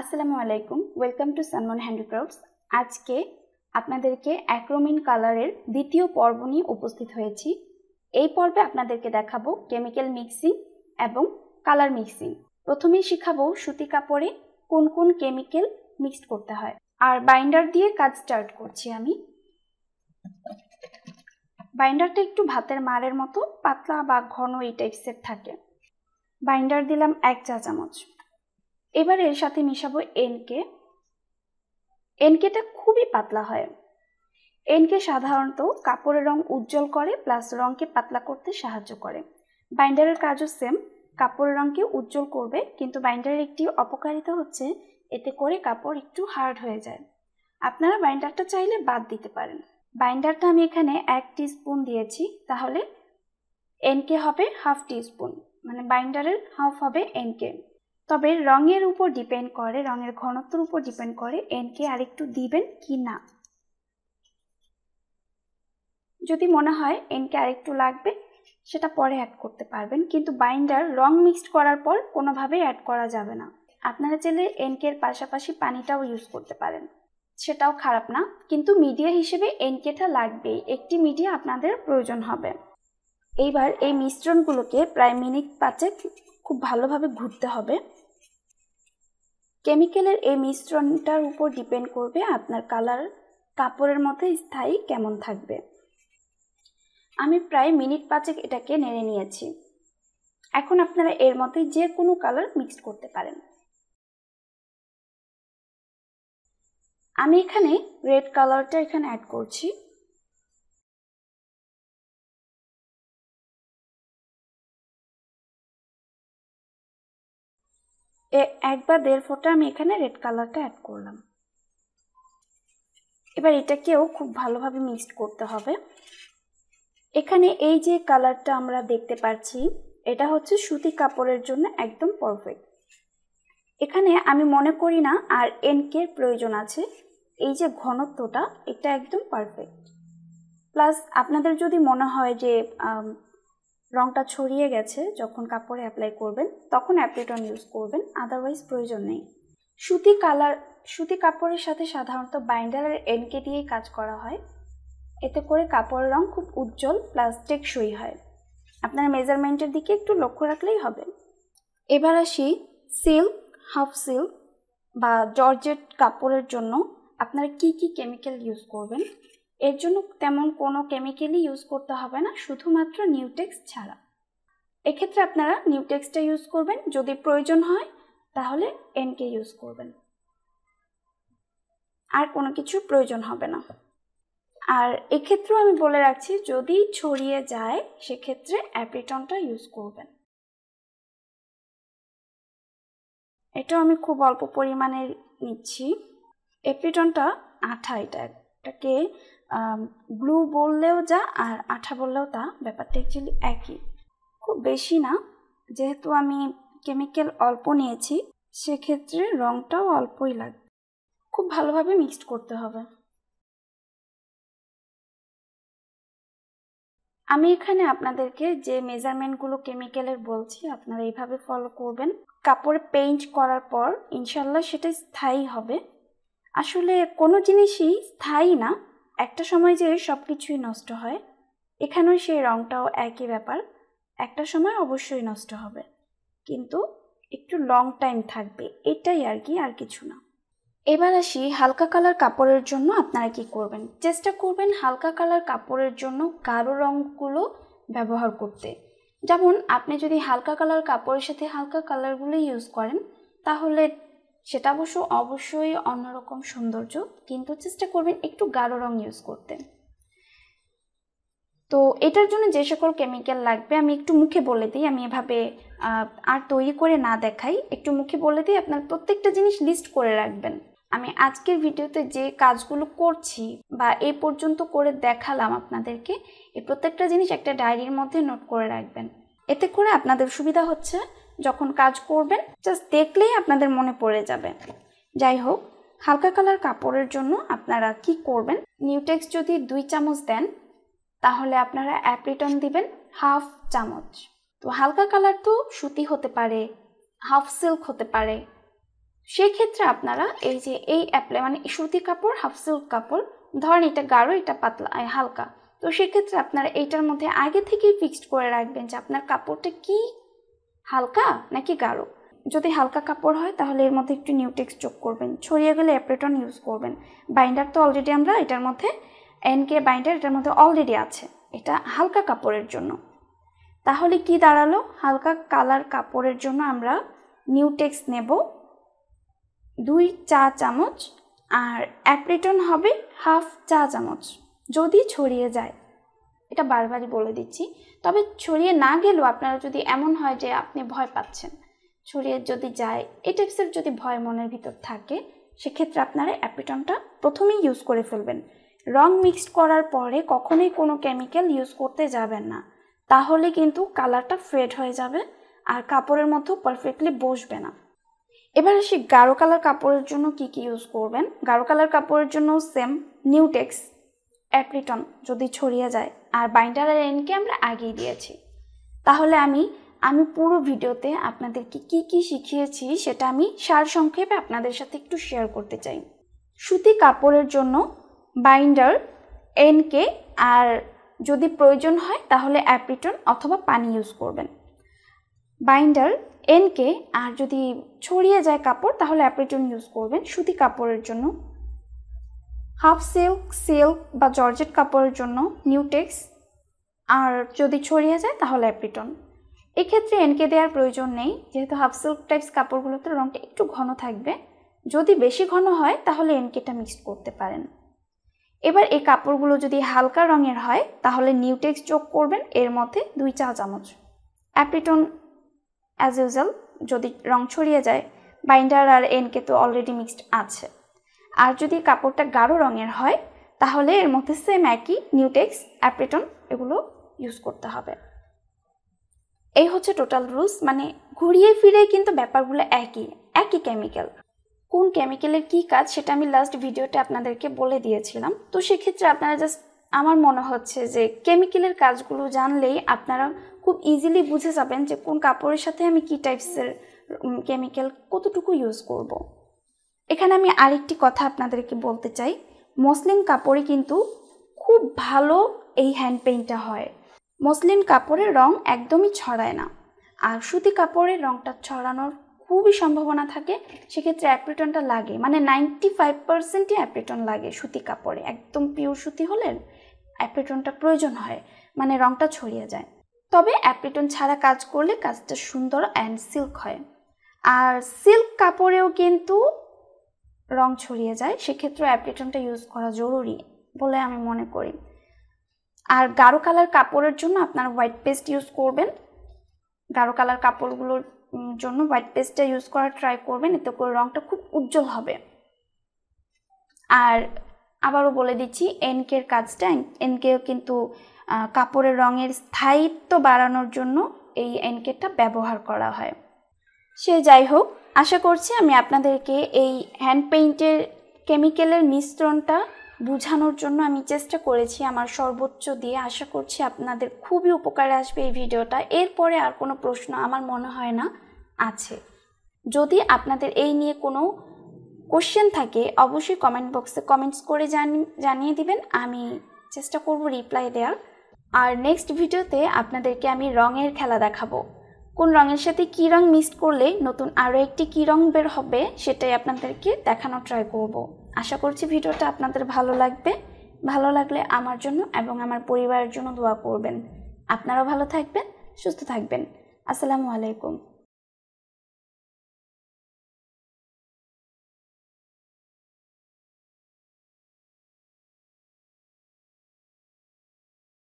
আসসালামু আলাইকুম welcome to সানমন handicrafts আজকে আপনাদেরকে অ্যাক্রোমিন কালারের দ্বিতীয় পর্ব নিয়ে উপস্থিত হয়েছি এই পর্বে আপনাদেরকে দেখাবো কেমিক্যাল মিক্সিং এবং কালার মিক্সিং প্রথমেই শিখাবো সুতি কাপড়ে কোন কোন কেমিক্যাল মিক্সড করতে হয় আর বাইন্ডার দিয়ে কাজ স্টার্ট করছি আমি বাইন্ডারটা একটু ভাতের মারের মতো পাতলা বা ঘন এই টাইপসের থাকে বাইন্ডার দিলাম এক চা চামচ এবার এর সাথে মিশাবো এনকে এনকেটা খুবই পাতলা হয় এনকে সাধারণত কাপড়ের রং উজ্জ্বল করে প্লাস রঙকে পাতলা করতে সাহায্য করে বাইন্ডারের কাজও সেম কাপড়ের রঙকে উজ্জ্বল করবে কিন্তু বাইন্ডারের একটি অপকারিতা হচ্ছে এতে করে কাপড় একটু হার্ড হয়ে যায় আপনারা বাইন্ডারটা চাইলে বাদ দিতে পারেন বাইন্ডারটা আমি এখানে এক স্পুন দিয়েছি তাহলে এনকে হবে হাফ স্পুন মানে বাইন্ডারের হাফ হবে এনকে তবে রঙের উপর ডিপেন্ড করে রঙের ঘনত্বর উপর ডিপেন্ড করে এনকে আরেকটু দিবেন কি না যদি মনে হয় এনকে আরেকটু লাগবে সেটা পরে অ্যাড করতে পারবেন কিন্তু বাইন্ডার রং মিক্সড করার পর কোনোভাবেই অ্যাড করা যাবে না আপনারা চাইলে এর পাশাপাশি পানিটাও ইউজ করতে পারেন সেটাও খারাপ না কিন্তু মিডিয়া হিসেবে এনকেটা লাগবেই একটি মিডিয়া আপনাদের প্রয়োজন হবে এইবার এই মিশ্রণগুলোকে প্রায় মিনিট পাঁচেক খুব ভালোভাবে ঘুরতে হবে কেমিক্যালের এই মিশ্রণটার উপর ডিপেন্ড করবে আপনার কালার কাপড়ের মধ্যে স্থায়ী কেমন থাকবে আমি প্রায় মিনিট পাঁচেক এটাকে নেড়ে নিয়েছি এখন আপনারা এর মধ্যে যে কোনো কালার মিক্স করতে পারেন আমি এখানে রেড কালারটা এখানে অ্যাড করছি এক বা দেড় ফোঁটা আমি এখানে রেড কালারটা অ্যাড করলাম এবার এটাকেও খুব ভালোভাবে মিক্সড করতে হবে এখানে এই যে কালারটা আমরা দেখতে পাচ্ছি এটা হচ্ছে সুতি কাপড়ের জন্য একদম পারফেক্ট এখানে আমি মনে করি না আর এনকের প্রয়োজন আছে এই যে ঘনত্বটা এটা একদম পারফেক্ট প্লাস আপনাদের যদি মনে হয় যে রঙটা ছড়িয়ে গেছে যখন কাপড়ে অ্যাপ্লাই করবেন তখন অ্যাপ্লিটন ইউজ করবেন আদারওয়াইজ প্রয়োজন নেই সুতি কালার সুতি কাপড়ের সাথে সাধারণত বাইন্ডার আর এনকে দিয়েই কাজ করা হয় এতে করে কাপড়ের রং খুব উজ্জ্বল প্লাস্টিক সই হয় আপনার মেজারমেন্টের দিকে একটু লক্ষ্য রাখলেই হবে এবার আসি সিল্ক হাফ সিল্ক বা জর্জেট কাপড়ের জন্য আপনারা কি কি কেমিক্যাল ইউজ করবেন এর জন্য তেমন কোনো কেমিক্যালই ইউজ করতে হবে না শুধুমাত্র নিউটেক্স ছাড়া এক্ষেত্রে আপনারা নিউটেক্সটা ইউজ করবেন যদি প্রয়োজন হয় তাহলে এনকে ইউজ করবেন আর কোনো কিছু প্রয়োজন হবে না আর এক্ষেত্রেও আমি বলে রাখছি যদি ছড়িয়ে যায় সেক্ষেত্রে অ্যাপ্রিটনটা ইউজ করবেন এটাও আমি খুব অল্প পরিমাণে নিচ্ছি অ্যাপ্রিটনটা আঠা এটা এটাকে ব্লু বললেও যা আর আঠা বললেও তা ব্যাপারটা অ্যাকচুয়ালি একই খুব বেশি না যেহেতু আমি কেমিক্যাল অল্প নিয়েছি সেক্ষেত্রে রঙটাও অল্পই লাগবে খুব ভালোভাবে মিক্সড করতে হবে আমি এখানে আপনাদেরকে যে মেজারমেন্টগুলো কেমিক্যালের বলছি আপনারা এইভাবে ফলো করবেন কাপড়ে পেইন্ট করার পর ইনশাল্লাহ সেটা স্থায়ী হবে আসলে কোনো জিনিসই স্থায়ী না একটা সময় যে সব কিছুই নষ্ট হয় এখানেও সেই রঙটাও একই ব্যাপার একটা সময় অবশ্যই নষ্ট হবে কিন্তু একটু লং টাইম থাকবে এটাই আর কি আর কিছু না এবার আসি হালকা কালার কাপড়ের জন্য আপনারা কি করবেন চেষ্টা করবেন হালকা কালার কাপড়ের জন্য গাঢ় রঙগুলো ব্যবহার করতে যেমন আপনি যদি হালকা কালার কাপড়ের সাথে হালকা কালারগুলো ইউজ করেন তাহলে সেটা অবশ্য অবশ্যই অন্যরকম সৌন্দর্য কিন্তু চেষ্টা করবেন একটু গাঢ় রং ইউজ করতে তো এটার জন্য যে সকল কেমিক্যাল লাগবে আমি একটু মুখে বলে দিই আমি এভাবে আর তৈরি করে না দেখাই একটু মুখে বলে দিই আপনার প্রত্যেকটা জিনিস লিস্ট করে রাখবেন আমি আজকের ভিডিওতে যে কাজগুলো করছি বা এ পর্যন্ত করে দেখালাম আপনাদেরকে এই প্রত্যেকটা জিনিস একটা ডায়েরির মধ্যে নোট করে রাখবেন এতে করে আপনাদের সুবিধা হচ্ছে যখন কাজ করবেন জাস্ট দেখলেই আপনাদের মনে পড়ে যাবে যাই হোক হালকা কালার কাপড়ের জন্য আপনারা কি করবেন নিউটেক্স যদি দুই চামচ দেন তাহলে আপনারা অ্যাপ্রিটন দিবেন হাফ চামচ তো হালকা কালার তো সুতি হতে পারে হাফ সিল্ক হতে পারে সেই ক্ষেত্রে আপনারা এই যে এই অ্যাপলে মানে সুতি কাপড় হাফ সিল্ক কাপড় ধরেন এটা গাঢ় এটা পাতলা হালকা তো সেক্ষেত্রে আপনারা এইটার মধ্যে আগে থেকেই ফিক্সড করে রাখবেন যে আপনার কাপড়টা কি হালকা নাকি গাঢ় যদি হালকা কাপড় হয় তাহলে এর মধ্যে একটু নিউটেক্স যোগ করবেন ছড়িয়ে গেলে অ্যাপ্রেটন ইউজ করবেন বাইন্ডার তো অলরেডি আমরা এটার মধ্যে এনকে বাইন্ডার এটার মধ্যে অলরেডি আছে এটা হালকা কাপড়ের জন্য তাহলে কি দাঁড়ালো হালকা কালার কাপড়ের জন্য আমরা নিউটেক্স নেব দুই চা চামচ আর অ্যাপ্রিটন হবে হাফ চা চামচ যদি ছড়িয়ে যায় এটা বারবারই বলে দিচ্ছি তবে ছড়িয়ে না গেলেও আপনারা যদি এমন হয় যে আপনি ভয় পাচ্ছেন ছড়িয়ে যদি যায় এই টাইপসের যদি ভয় মনের ভিতর থাকে সেক্ষেত্রে আপনারা অ্যাপিটনটা প্রথমেই ইউজ করে ফেলবেন রং মিক্সড করার পরে কখনোই কোনো কেমিক্যাল ইউজ করতে যাবেন না তাহলে কিন্তু কালারটা ফেড হয়ে যাবে আর কাপড়ের মধ্যেও পারফেক্টলি বসবে না এবার আসি গাঢ় কালার কাপড়ের জন্য কি কি ইউজ করবেন গাঢ় কালার কাপড়ের জন্য সেম নিউটেক্স অ্যাপ্রিটন যদি ছড়িয়ে যায় আর বাইন্ডার আর এনকে আমরা আগেই দিয়েছি তাহলে আমি আমি পুরো ভিডিওতে আপনাদেরকে কি কি শিখিয়েছি সেটা আমি সার সংক্ষেপে আপনাদের সাথে একটু শেয়ার করতে চাই সুতি কাপড়ের জন্য বাইন্ডার এনকে আর যদি প্রয়োজন হয় তাহলে অ্যাপ্রিটন অথবা পানি ইউজ করবেন বাইন্ডার এনকে আর যদি ছড়িয়ে যায় কাপড় তাহলে অ্যাপ্রিটন ইউজ করবেন সুতি কাপড়ের জন্য হাফ সিল্ক সিল্ক বা জর্জেট কাপড়ের জন্য নিউটেক্স আর যদি ছড়িয়ে যায় তাহলে অ্যাপ্রিটন এক্ষেত্রে এনকে দেওয়ার প্রয়োজন নেই যেহেতু হাফ সিল্ক টাইপস কাপড়গুলোতে রঙটা একটু ঘন থাকবে যদি বেশি ঘন হয় তাহলে এনকেটা মিক্সড করতে পারেন এবার এই কাপড়গুলো যদি হালকা রঙের হয় তাহলে নিউটেক্স যোগ করবেন এর মধ্যে দুই চা চামচ অ্যাপ্রিটন অ্যাজ ইউজাল যদি রং ছড়িয়ে যায় বাইন্ডার আর এনকে তো অলরেডি মিক্সড আছে আর যদি কাপড়টা গাঢ় রঙের হয় তাহলে এর মধ্যে সেম একই নিউটেক্স অ্যাপ্রেটন এগুলো ইউজ করতে হবে এই হচ্ছে টোটাল রুলস মানে ঘুরিয়ে ফিরে কিন্তু ব্যাপারগুলো একই একই কেমিক্যাল কোন কেমিক্যালের কি কাজ সেটা আমি লাস্ট ভিডিওতে আপনাদেরকে বলে দিয়েছিলাম তো সেক্ষেত্রে আপনারা জাস্ট আমার মনে হচ্ছে যে কেমিক্যালের কাজগুলো জানলেই আপনারা খুব ইজিলি বুঝে যাবেন যে কোন কাপড়ের সাথে আমি কী টাইপসের কেমিক্যাল কতটুকু ইউজ করব। এখানে আমি আরেকটি কথা আপনাদেরকে বলতে চাই মসলিন কাপড়ে কিন্তু খুব ভালো এই হ্যান্ড পেইন্টটা হয় মসলিন কাপড়ের রং একদমই ছড়ায় না আর সুতি কাপড়ের রংটা ছড়ানোর খুবই সম্ভাবনা থাকে সেক্ষেত্রে অ্যাপ্রিটনটা লাগে মানে নাইনটি ফাইভ পার্সেন্টই অ্যাপ্রিটন লাগে সুতি কাপড়ে একদম পিওর সুতি হলে অ্যাপ্রিটনটা প্রয়োজন হয় মানে রংটা ছড়িয়ে যায় তবে অ্যাপ্রিটন ছাড়া কাজ করলে কাজটা সুন্দর অ্যান্ড সিল্ক হয় আর সিল্ক কাপড়েও কিন্তু রং ছড়িয়ে যায় সেক্ষেত্রে অ্যাপ্লিটনটা ইউজ করা জরুরি বলে আমি মনে করি আর গাঢ় কালার কাপড়ের জন্য আপনারা হোয়াইট পেস্ট ইউজ করবেন গাঢ় কালার কাপড়গুলোর জন্য হোয়াইট পেস্টটা ইউজ করার ট্রাই করবেন এতে করে রংটা খুব উজ্জ্বল হবে আর আবারও বলে দিচ্ছি এনকের কাজটা এনকেও কিন্তু কাপড়ের রঙের স্থায়িত্ব বাড়ানোর জন্য এই এনকেটা ব্যবহার করা হয় সে যাই হোক আশা করছি আমি আপনাদেরকে এই হ্যান্ড পেইন্টের কেমিক্যালের মিশ্রণটা বোঝানোর জন্য আমি চেষ্টা করেছি আমার সর্বোচ্চ দিয়ে আশা করছি আপনাদের খুবই উপকারে আসবে এই ভিডিওটা এরপরে আর কোনো প্রশ্ন আমার মনে হয় না আছে যদি আপনাদের এই নিয়ে কোনো কোশ্চেন থাকে অবশ্যই কমেন্ট বক্সে কমেন্টস করে জানিয়ে দিবেন আমি চেষ্টা করব রিপ্লাই দেওয়ার আর নেক্সট ভিডিওতে আপনাদেরকে আমি রঙের খেলা দেখাবো কোন রঙের সাথে কী রং মিক্সড করলে নতুন আরও একটি কী রং বের হবে সেটাই আপনাদেরকে দেখানো ট্রাই করব। আশা করছি ভিডিওটা আপনাদের ভালো লাগবে ভালো লাগলে আমার জন্য এবং আমার পরিবারের জন্য দোয়া করবেন আপনারাও ভালো থাকবেন সুস্থ থাকবেন আসসালামু আলাইকুম